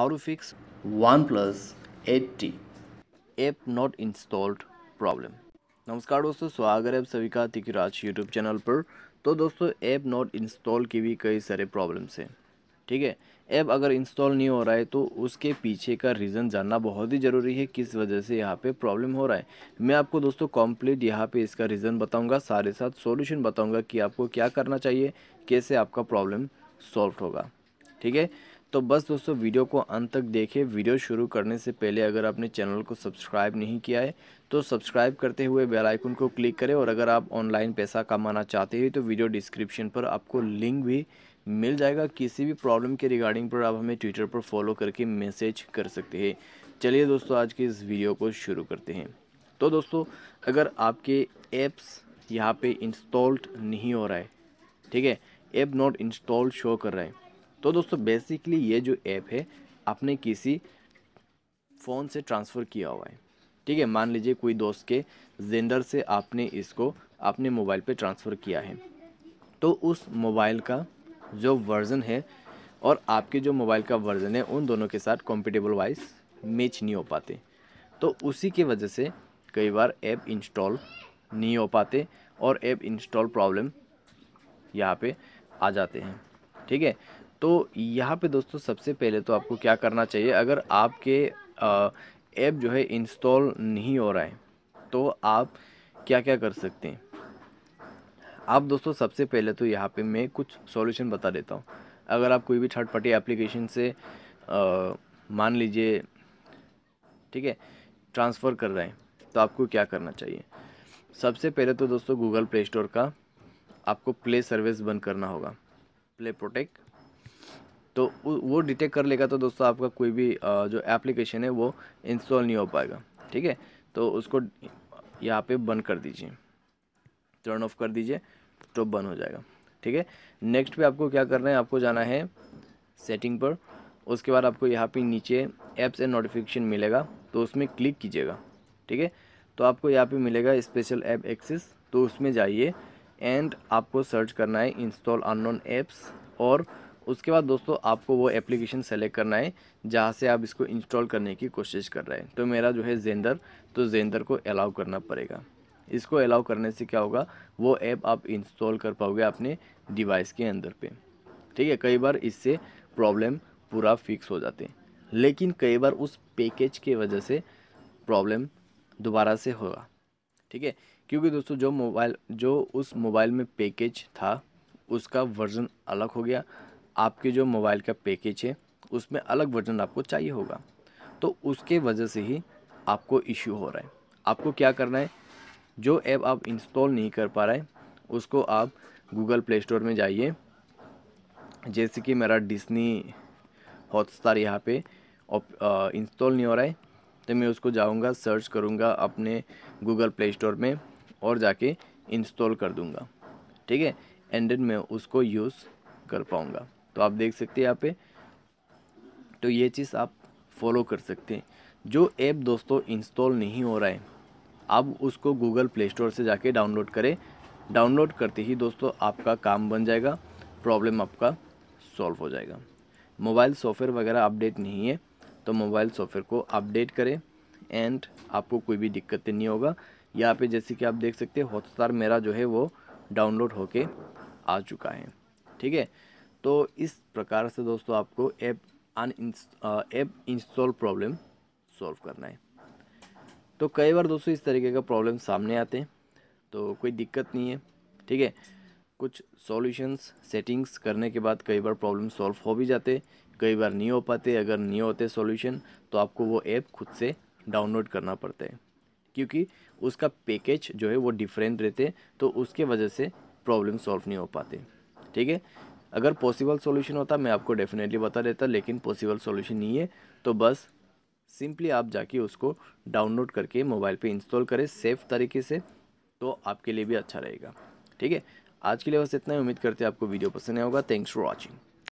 how to fix OnePlus 8T app not installed problem नमस्कार दोस्तों स्वागत है आप सभी का तिकराज यूट्यूब चैनल पर तो दोस्तों ऐप नॉट इंस्टॉल की भी कई सारे प्रॉब्लम्स हैं ठीक है ऐप अगर इंस्टॉल नहीं हो रहा है तो उसके पीछे का रीज़न जानना बहुत ही ज़रूरी है किस वजह से यहाँ पे प्रॉब्लम हो रहा है मैं आपको दोस्तों कंप्लीट यहाँ पे इसका रीज़न बताऊंगा सारे साथ सोल्यूशन बताऊंगा कि आपको क्या करना चाहिए कैसे आपका प्रॉब्लम सॉल्व होगा ठीक है तो बस दोस्तों वीडियो को अंत तक देखें वीडियो शुरू करने से पहले अगर आपने चैनल को सब्सक्राइब नहीं किया है तो सब्सक्राइब करते हुए बेल आइकन को क्लिक करें और अगर आप ऑनलाइन पैसा कमाना चाहते हैं तो वीडियो डिस्क्रिप्शन पर आपको लिंक भी मिल जाएगा किसी भी प्रॉब्लम के रिगार्डिंग पर आप हमें ट्विटर पर फॉलो करके मैसेज कर सकते हैं चलिए दोस्तों आज के इस वीडियो को शुरू करते हैं तो दोस्तों अगर आपके ऐप्स यहाँ पे इंस्टॉल्ड नहीं हो रहा है ठीक है ऐप नॉट इंस्टॉल शो कर रहा है तो दोस्तों बेसिकली ये जो ऐप है आपने किसी फ़ोन से ट्रांसफ़र किया हुआ है ठीक है मान लीजिए कोई दोस्त के जेंडर से आपने इसको अपने मोबाइल पे ट्रांसफ़र किया है तो उस मोबाइल का जो वर्ज़न है और आपके जो मोबाइल का वर्ज़न है उन दोनों के साथ कॉम्पिटेबल वाइज मैच नहीं हो पाते तो उसी की वजह से कई बार ऐप इंस्टॉल नहीं हो पाते और ऐप इंस्टॉल प्रॉब्लम यहाँ पे आ जाते हैं ठीक है तो यहाँ पे दोस्तों सबसे पहले तो आपको क्या करना चाहिए अगर आपके ऐप जो है इंस्टॉल नहीं हो रहा है तो आप क्या क्या कर सकते हैं आप दोस्तों सबसे पहले तो यहाँ पे मैं कुछ सॉल्यूशन बता देता हूँ अगर आप कोई भी थर्ड पार्टी एप्लीकेशन से आ, मान लीजिए ठीक है ट्रांसफ़र कर रहे हैं तो आपको क्या करना चाहिए सबसे पहले तो दोस्तों गूगल प्ले स्टोर का आपको प्ले सर्विस बंद करना होगा प्ले प्रोटेक्ट तो वो डिटेक्ट कर लेगा तो दोस्तों आपका कोई भी जो एप्लीकेशन है वो इंस्टॉल नहीं हो पाएगा ठीक है तो उसको यहाँ पे बंद कर दीजिए टर्न ऑफ कर दीजिए तो बंद हो जाएगा ठीक है नेक्स्ट पे आपको क्या करना है आपको जाना है सेटिंग पर उसके बाद आपको यहाँ पे नीचे ऐप्स एंड नोटिफिकेशन मिलेगा तो उसमें क्लिक कीजिएगा ठीक है तो आपको यहाँ पे मिलेगा स्पेशल ऐप एक्सेस तो उसमें जाइए एंड आपको सर्च करना है इंस्टॉल अन ऐप्स और उसके बाद दोस्तों आपको वो एप्लीकेशन सेलेक्ट करना है जहाँ से आप इसको इंस्टॉल करने की कोशिश कर रहे हैं तो मेरा जो है जेंदर तो जेंदर को अलाउ करना पड़ेगा इसको अलाउ करने से क्या होगा वो ऐप आप इंस्टॉल कर पाओगे अपने डिवाइस के अंदर पे ठीक है कई बार इससे प्रॉब्लम पूरा फिक्स हो जाते हैं लेकिन कई बार उस पैकेज के वजह से प्रॉब्लम दोबारा से होगा ठीक है क्योंकि दोस्तों जो मोबाइल जो उस मोबाइल में पैकेज था उसका वर्जन अलग हो गया आपके जो मोबाइल का पैकेज है उसमें अलग वर्जन आपको चाहिए होगा तो उसके वजह से ही आपको इश्यू हो रहा है आपको क्या करना है जो ऐप आप इंस्टॉल नहीं कर पा रहे हैं उसको आप गूगल प्ले स्टोर में जाइए जैसे कि मेरा डिस्नी हॉटस्टार यहाँ पे इंस्टॉल नहीं हो रहा है तो मैं उसको जाऊँगा सर्च करूँगा अपने गूगल प्ले स्टोर में और जाके इंस्टॉल कर दूँगा ठीक है एंड मैं उसको यूज़ कर पाऊँगा तो आप देख सकते हैं यहाँ पे तो ये चीज़ आप फॉलो कर सकते हैं जो ऐप दोस्तों इंस्टॉल नहीं हो रहा है आप उसको गूगल प्ले स्टोर से जाके डाउनलोड करें डाउनलोड करते ही दोस्तों आपका काम बन जाएगा प्रॉब्लम आपका सॉल्व हो जाएगा मोबाइल सॉफ्टवेयर वगैरह अपडेट नहीं है तो मोबाइल सॉफ्टवेयर को अपडेट करें एंड आपको कोई भी दिक्कत नहीं होगा यहाँ पे जैसे कि आप देख सकते हैं हॉटस्टार मेरा जो है वो डाउनलोड होके आ चुका है ठीक है तो इस प्रकार से दोस्तों आपको app un app install problem solve करना है तो कई बार दोस्तों इस तरीके का प्रॉब्लम सामने आते हैं तो कोई दिक्कत नहीं है ठीक है कुछ सॉल्यूशंस सेटिंग्स करने के बाद कई बार प्रॉब्लम सॉल्व हो भी जाते कई बार नहीं हो पाते अगर नहीं होते सॉल्यूशन तो आपको वो ऐप खुद से डाउनलोड करना पड़ता है क्योंकि उसका पैकेज जो है वो डिफरेंट रहते तो उसके वजह से प्रॉब्लम सॉल्व नहीं हो पाते ठीक है अगर पॉसिबल सॉल्यूशन होता मैं आपको डेफिनेटली बता देता लेकिन पॉसिबल सॉल्यूशन नहीं है तो बस सिंपली आप जाके उसको डाउनलोड करके मोबाइल पे इंस्टॉल करें सेफ तरीके से तो आपके लिए भी अच्छा रहेगा ठीक है आज के लिए बस इतना ही उम्मीद करते हैं आपको वीडियो पसंद आया होगा थैंक्स फॉर वॉचिंग